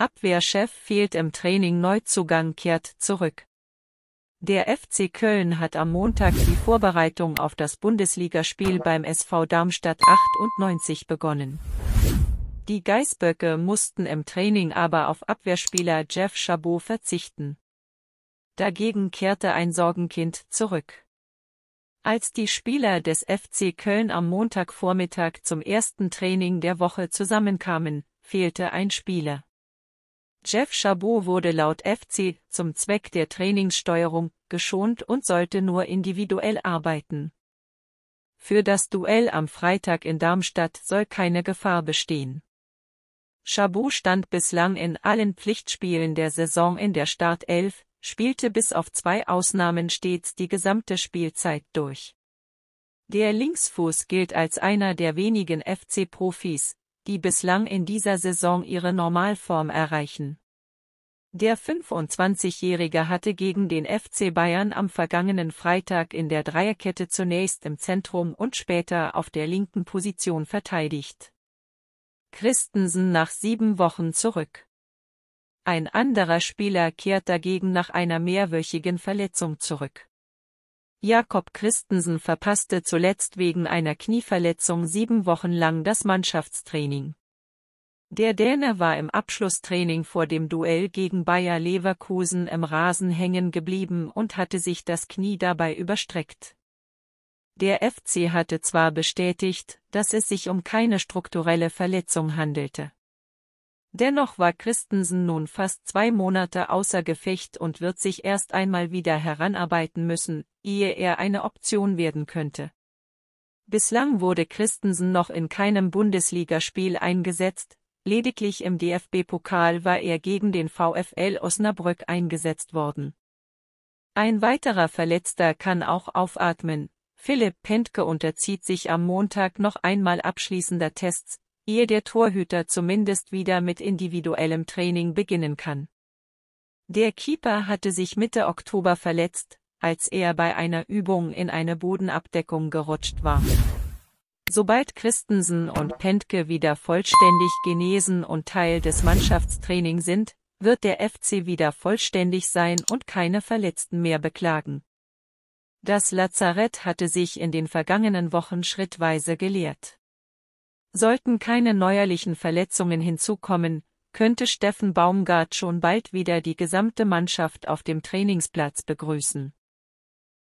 Abwehrchef fehlt im Training Neuzugang kehrt zurück. Der FC Köln hat am Montag die Vorbereitung auf das Bundesligaspiel beim SV Darmstadt 98 begonnen. Die Geißböcke mussten im Training aber auf Abwehrspieler Jeff Chabot verzichten. Dagegen kehrte ein Sorgenkind zurück. Als die Spieler des FC Köln am Montagvormittag zum ersten Training der Woche zusammenkamen, fehlte ein Spieler. Jeff Chabot wurde laut FC zum Zweck der Trainingssteuerung geschont und sollte nur individuell arbeiten. Für das Duell am Freitag in Darmstadt soll keine Gefahr bestehen. Chabot stand bislang in allen Pflichtspielen der Saison in der Startelf, spielte bis auf zwei Ausnahmen stets die gesamte Spielzeit durch. Der Linksfuß gilt als einer der wenigen FC-Profis, die bislang in dieser Saison ihre Normalform erreichen. Der 25-Jährige hatte gegen den FC Bayern am vergangenen Freitag in der Dreierkette zunächst im Zentrum und später auf der linken Position verteidigt. Christensen nach sieben Wochen zurück. Ein anderer Spieler kehrt dagegen nach einer mehrwöchigen Verletzung zurück. Jakob Christensen verpasste zuletzt wegen einer Knieverletzung sieben Wochen lang das Mannschaftstraining. Der Däne war im Abschlusstraining vor dem Duell gegen Bayer Leverkusen im Rasen hängen geblieben und hatte sich das Knie dabei überstreckt. Der FC hatte zwar bestätigt, dass es sich um keine strukturelle Verletzung handelte. Dennoch war Christensen nun fast zwei Monate außer Gefecht und wird sich erst einmal wieder heranarbeiten müssen, ehe er eine Option werden könnte. Bislang wurde Christensen noch in keinem Bundesligaspiel eingesetzt, lediglich im DFB-Pokal war er gegen den VfL Osnabrück eingesetzt worden. Ein weiterer Verletzter kann auch aufatmen. Philipp Pentke unterzieht sich am Montag noch einmal abschließender Tests, ehe der Torhüter zumindest wieder mit individuellem Training beginnen kann. Der Keeper hatte sich Mitte Oktober verletzt, als er bei einer Übung in eine Bodenabdeckung gerutscht war. Sobald Christensen und Pentke wieder vollständig genesen und Teil des Mannschaftstraining sind, wird der FC wieder vollständig sein und keine Verletzten mehr beklagen. Das Lazarett hatte sich in den vergangenen Wochen schrittweise geleert. Sollten keine neuerlichen Verletzungen hinzukommen, könnte Steffen Baumgart schon bald wieder die gesamte Mannschaft auf dem Trainingsplatz begrüßen.